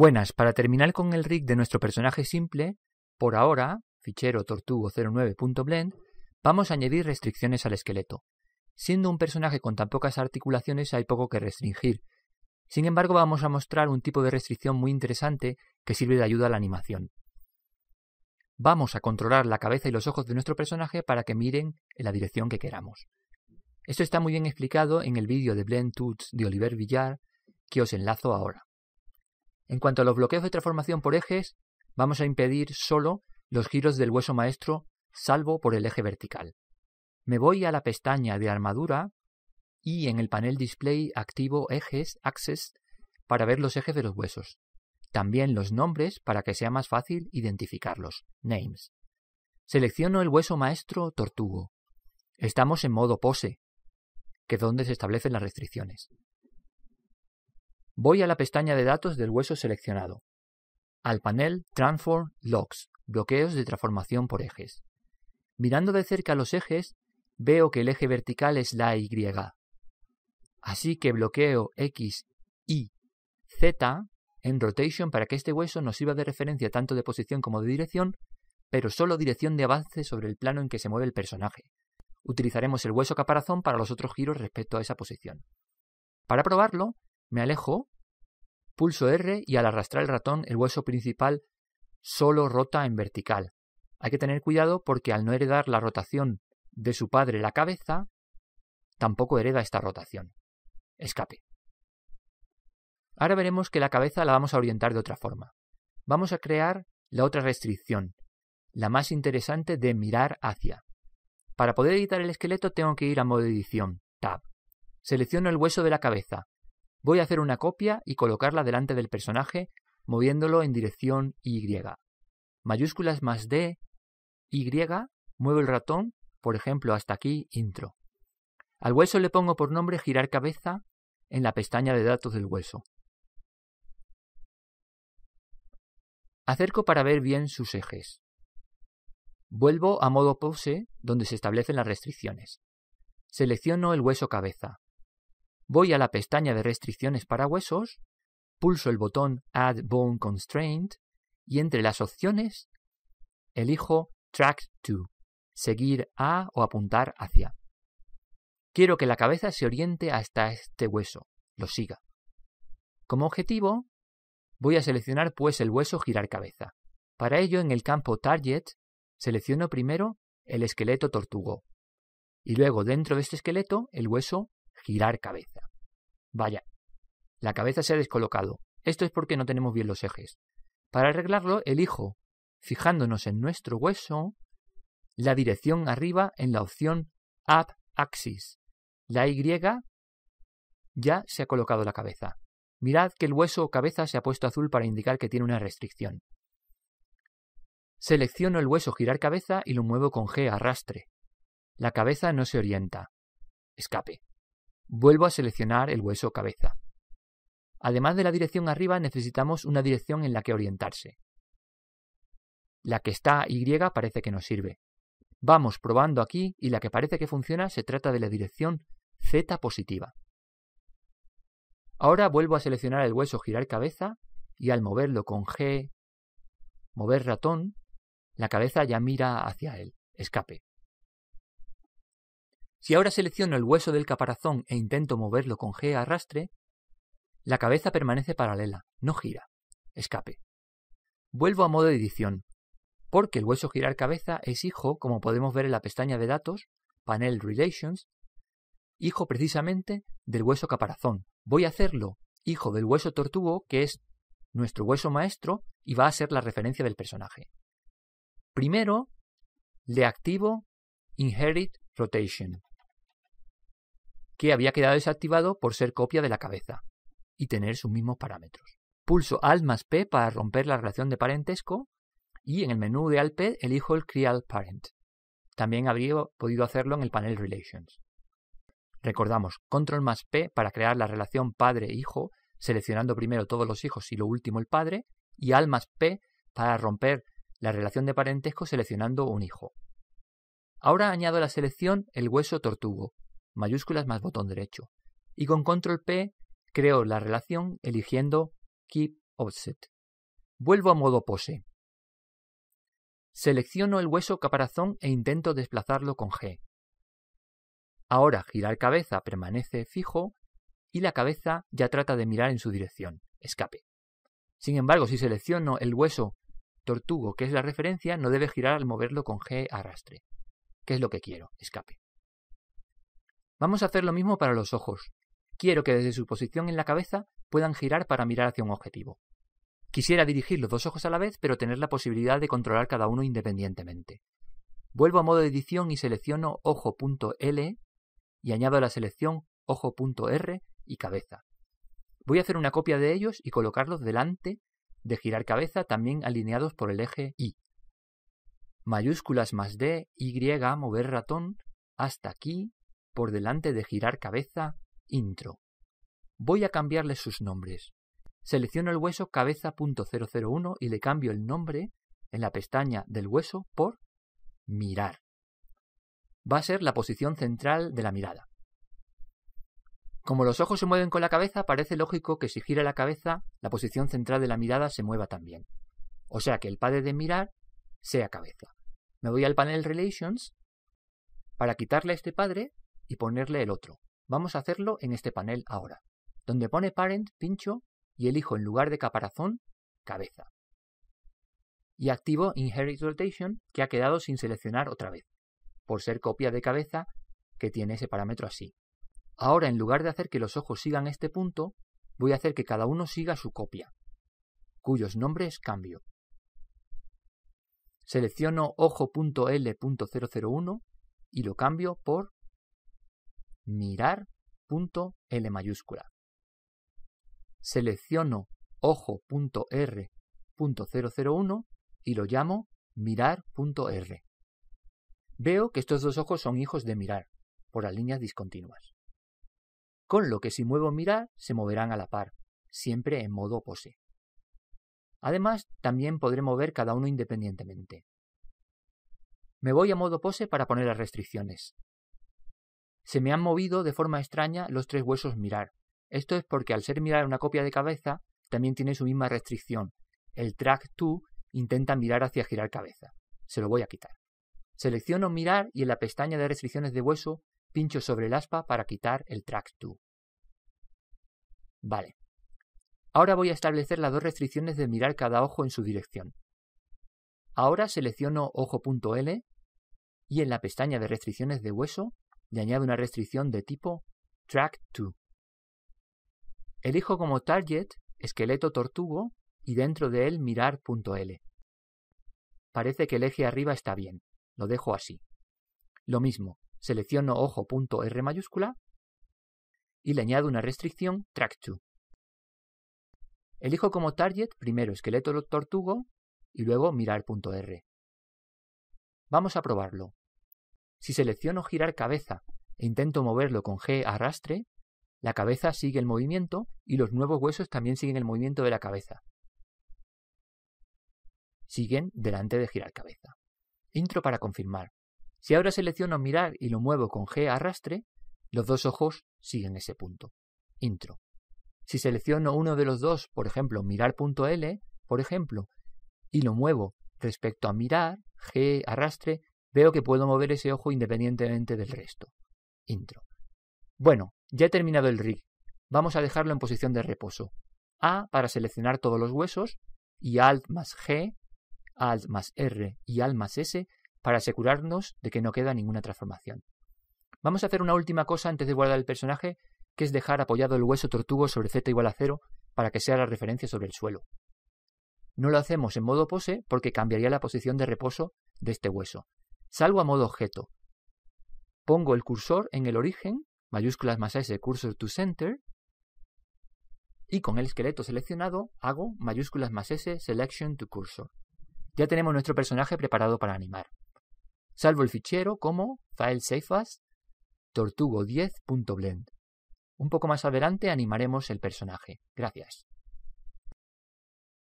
Buenas, para terminar con el rig de nuestro personaje simple, por ahora, fichero tortugo09.blend, vamos a añadir restricciones al esqueleto. Siendo un personaje con tan pocas articulaciones hay poco que restringir. Sin embargo, vamos a mostrar un tipo de restricción muy interesante que sirve de ayuda a la animación. Vamos a controlar la cabeza y los ojos de nuestro personaje para que miren en la dirección que queramos. Esto está muy bien explicado en el vídeo de Blend Toots de Oliver Villar que os enlazo ahora. En cuanto a los bloqueos de transformación por ejes, vamos a impedir solo los giros del hueso maestro, salvo por el eje vertical. Me voy a la pestaña de armadura y en el panel Display activo Ejes, Access, para ver los ejes de los huesos. También los nombres para que sea más fácil identificarlos, Names. Selecciono el hueso maestro tortugo. Estamos en modo pose, que es donde se establecen las restricciones. Voy a la pestaña de datos del hueso seleccionado, al panel Transform Locks, bloqueos de transformación por ejes. Mirando de cerca los ejes, veo que el eje vertical es la Y. Así que bloqueo X, Y, Z en rotation para que este hueso nos sirva de referencia tanto de posición como de dirección, pero solo dirección de avance sobre el plano en que se mueve el personaje. Utilizaremos el hueso caparazón para los otros giros respecto a esa posición. Para probarlo, me alejo, pulso R y al arrastrar el ratón el hueso principal solo rota en vertical. Hay que tener cuidado porque al no heredar la rotación de su padre la cabeza, tampoco hereda esta rotación. Escape. Ahora veremos que la cabeza la vamos a orientar de otra forma. Vamos a crear la otra restricción, la más interesante de mirar hacia. Para poder editar el esqueleto tengo que ir a modo edición, tab. Selecciono el hueso de la cabeza, Voy a hacer una copia y colocarla delante del personaje moviéndolo en dirección Y. Mayúsculas más D, Y, muevo el ratón, por ejemplo, hasta aquí, intro. Al hueso le pongo por nombre girar cabeza en la pestaña de datos del hueso. Acerco para ver bien sus ejes. Vuelvo a modo pose, donde se establecen las restricciones. Selecciono el hueso cabeza voy a la pestaña de restricciones para huesos, pulso el botón Add Bone Constraint y entre las opciones elijo Track to, seguir a o apuntar hacia. Quiero que la cabeza se oriente hasta este hueso, lo siga. Como objetivo, voy a seleccionar pues el hueso girar cabeza. Para ello, en el campo Target, selecciono primero el esqueleto tortugo y luego dentro de este esqueleto el hueso girar cabeza. Vaya, la cabeza se ha descolocado. Esto es porque no tenemos bien los ejes. Para arreglarlo, elijo, fijándonos en nuestro hueso, la dirección arriba en la opción Up Axis. La Y ya se ha colocado la cabeza. Mirad que el hueso o cabeza se ha puesto azul para indicar que tiene una restricción. Selecciono el hueso girar cabeza y lo muevo con G arrastre. La cabeza no se orienta. Escape. Vuelvo a seleccionar el hueso cabeza. Además de la dirección arriba, necesitamos una dirección en la que orientarse. La que está Y parece que nos sirve. Vamos probando aquí y la que parece que funciona se trata de la dirección Z positiva. Ahora vuelvo a seleccionar el hueso girar cabeza y al moverlo con G, mover ratón, la cabeza ya mira hacia él, escape. Si ahora selecciono el hueso del caparazón e intento moverlo con G arrastre, la cabeza permanece paralela, no gira. Escape. Vuelvo a modo de edición, porque el hueso girar cabeza es hijo, como podemos ver en la pestaña de datos, panel relations, hijo precisamente del hueso caparazón. Voy a hacerlo hijo del hueso tortugo, que es nuestro hueso maestro y va a ser la referencia del personaje. Primero, le activo Inherit Rotation que había quedado desactivado por ser copia de la cabeza y tener sus mismos parámetros. Pulso Alt más P para romper la relación de parentesco y en el menú de Alt P elijo el Create Parent. También habría podido hacerlo en el panel Relations. Recordamos, Control más P para crear la relación padre-hijo, seleccionando primero todos los hijos y lo último el padre, y Alt más P para romper la relación de parentesco seleccionando un hijo. Ahora añado a la selección el hueso tortugo, mayúsculas más botón derecho. Y con control P creo la relación eligiendo Keep Offset. Vuelvo a modo pose. Selecciono el hueso caparazón e intento desplazarlo con G. Ahora girar cabeza permanece fijo y la cabeza ya trata de mirar en su dirección, escape. Sin embargo, si selecciono el hueso tortugo, que es la referencia, no debe girar al moverlo con G arrastre, qué es lo que quiero, escape. Vamos a hacer lo mismo para los ojos. Quiero que desde su posición en la cabeza puedan girar para mirar hacia un objetivo. Quisiera dirigir los dos ojos a la vez, pero tener la posibilidad de controlar cada uno independientemente. Vuelvo a modo de edición y selecciono ojo.l y añado la selección ojo.r y cabeza. Voy a hacer una copia de ellos y colocarlos delante de girar cabeza también alineados por el eje Y. Mayúsculas más D, Y, mover ratón hasta aquí, por delante de girar cabeza, intro. Voy a cambiarles sus nombres. Selecciono el hueso cabeza.001 y le cambio el nombre en la pestaña del hueso por mirar. Va a ser la posición central de la mirada. Como los ojos se mueven con la cabeza, parece lógico que si gira la cabeza, la posición central de la mirada se mueva también. O sea que el padre de mirar sea cabeza. Me voy al panel Relations. Para quitarle a este padre, y ponerle el otro. Vamos a hacerlo en este panel ahora. Donde pone parent, pincho y elijo en lugar de caparazón, cabeza. Y activo Inherit Rotation, que ha quedado sin seleccionar otra vez, por ser copia de cabeza que tiene ese parámetro así. Ahora, en lugar de hacer que los ojos sigan este punto, voy a hacer que cada uno siga su copia, cuyos nombres cambio. Selecciono ojo.l.001 y lo cambio por mirar mayúscula. Selecciono ojo.r.001 y lo llamo mirar.r. Veo que estos dos ojos son hijos de mirar, por las líneas discontinuas. Con lo que si muevo mirar, se moverán a la par, siempre en modo pose. Además, también podré mover cada uno independientemente. Me voy a modo pose para poner las restricciones, se me han movido de forma extraña los tres huesos mirar. Esto es porque al ser mirar una copia de cabeza, también tiene su misma restricción. El track 2 intenta mirar hacia girar cabeza. Se lo voy a quitar. Selecciono mirar y en la pestaña de restricciones de hueso pincho sobre el aspa para quitar el track 2. Vale. Ahora voy a establecer las dos restricciones de mirar cada ojo en su dirección. Ahora selecciono ojo.l y en la pestaña de restricciones de hueso le añado una restricción de tipo Track 2. Elijo como target esqueleto tortugo y dentro de él mirar.l. Parece que el eje arriba está bien, lo dejo así. Lo mismo, selecciono ojo.r mayúscula y le añado una restricción track to. Elijo como target primero esqueleto tortugo y luego mirar.r. Vamos a probarlo. Si selecciono girar cabeza e intento moverlo con G arrastre, la cabeza sigue el movimiento y los nuevos huesos también siguen el movimiento de la cabeza. Siguen delante de girar cabeza. Intro para confirmar. Si ahora selecciono mirar y lo muevo con G arrastre, los dos ojos siguen ese punto. Intro. Si selecciono uno de los dos, por ejemplo, mirar.l, por ejemplo, y lo muevo respecto a mirar, G arrastre, Veo que puedo mover ese ojo independientemente del resto. Intro. Bueno, ya he terminado el rig. Vamos a dejarlo en posición de reposo. A para seleccionar todos los huesos y Alt más G, Alt más R y Alt más S para asegurarnos de que no queda ninguna transformación. Vamos a hacer una última cosa antes de guardar el personaje, que es dejar apoyado el hueso tortugo sobre Z igual a cero para que sea la referencia sobre el suelo. No lo hacemos en modo pose porque cambiaría la posición de reposo de este hueso, Salgo a modo objeto. Pongo el cursor en el origen, mayúsculas más S, cursor to center, y con el esqueleto seleccionado hago mayúsculas más S, selection to cursor. Ya tenemos nuestro personaje preparado para animar. Salvo el fichero como file save as tortugo10.blend. Un poco más adelante animaremos el personaje. Gracias.